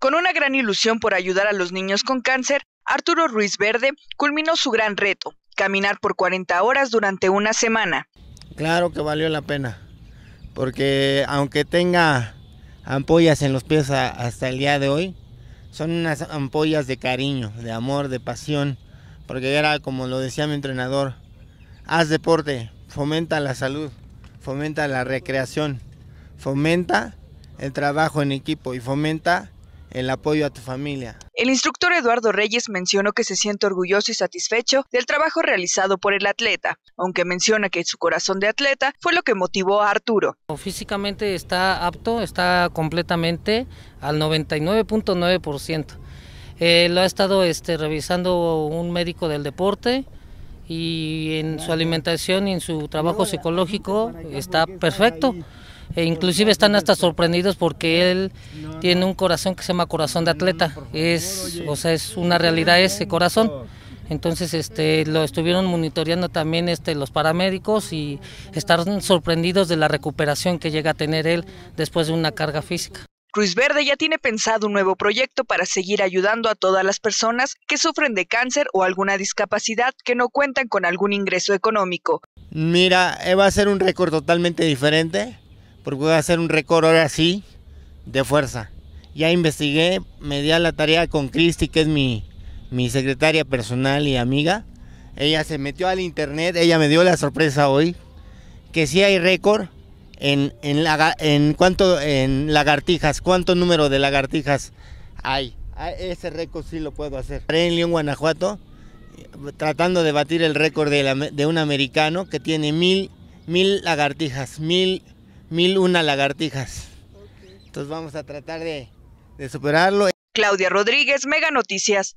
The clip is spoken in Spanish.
Con una gran ilusión por ayudar a los niños con cáncer, Arturo Ruiz Verde culminó su gran reto, caminar por 40 horas durante una semana. Claro que valió la pena, porque aunque tenga ampollas en los pies hasta el día de hoy, son unas ampollas de cariño, de amor, de pasión, porque era como lo decía mi entrenador, haz deporte, fomenta la salud, fomenta la recreación, fomenta el trabajo en equipo y fomenta el apoyo a tu familia. El instructor Eduardo Reyes mencionó que se siente orgulloso y satisfecho del trabajo realizado por el atleta, aunque menciona que su corazón de atleta fue lo que motivó a Arturo. Físicamente está apto, está completamente al 99.9%. lo ha estado este, revisando un médico del deporte y en su alimentación y en su trabajo psicológico está perfecto. E inclusive están hasta sorprendidos porque él tiene un corazón que se llama corazón de atleta. Es, o sea, es una realidad ese corazón. Entonces, este, lo estuvieron monitoreando también este, los paramédicos y están sorprendidos de la recuperación que llega a tener él después de una carga física. Cruz Verde ya tiene pensado un nuevo proyecto para seguir ayudando a todas las personas que sufren de cáncer o alguna discapacidad que no cuentan con algún ingreso económico. Mira, eh, va a ser un récord totalmente diferente porque voy a hacer un récord ahora sí de fuerza. Ya investigué, me di a la tarea con Cristi, que es mi, mi secretaria personal y amiga. Ella se metió al internet, ella me dio la sorpresa hoy, que sí hay récord en, en, la, en, cuánto, en lagartijas, cuánto número de lagartijas hay. Ese récord sí lo puedo hacer. En León, Guanajuato, tratando de batir el récord de, un americano que tiene mil, mil lagartijas, mil mil una lagartijas. Entonces vamos a tratar de, de superarlo. Claudia Rodríguez, Mega Noticias.